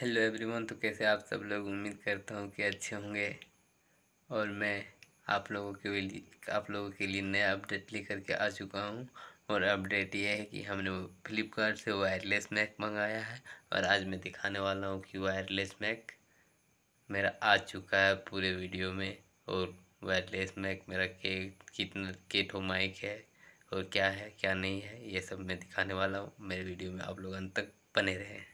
hello everyone तो कैसे आप सब लोग उम्मीद करता हूँ कि अच्छे होंगे और मैं आप लोगों के लिए आप लोगों के लिए नया अपडेट लेकर के आ चुका हूँ और अपडेट ये है कि हमने फ्लिपकार्ट से वायरलेस मैक मंगाया है और आज मैं दिखाने वाला हूँ कि वायरलेस मैक मेरा आ चुका है पूरे वीडियो में और वायरलेस मैक मेरा के कितना केटो माइक है और क्या है क्या नहीं है ये सब मैं दिखाने वाला हूँ मेरे वीडियो में आप लोग अंत तक बने रहें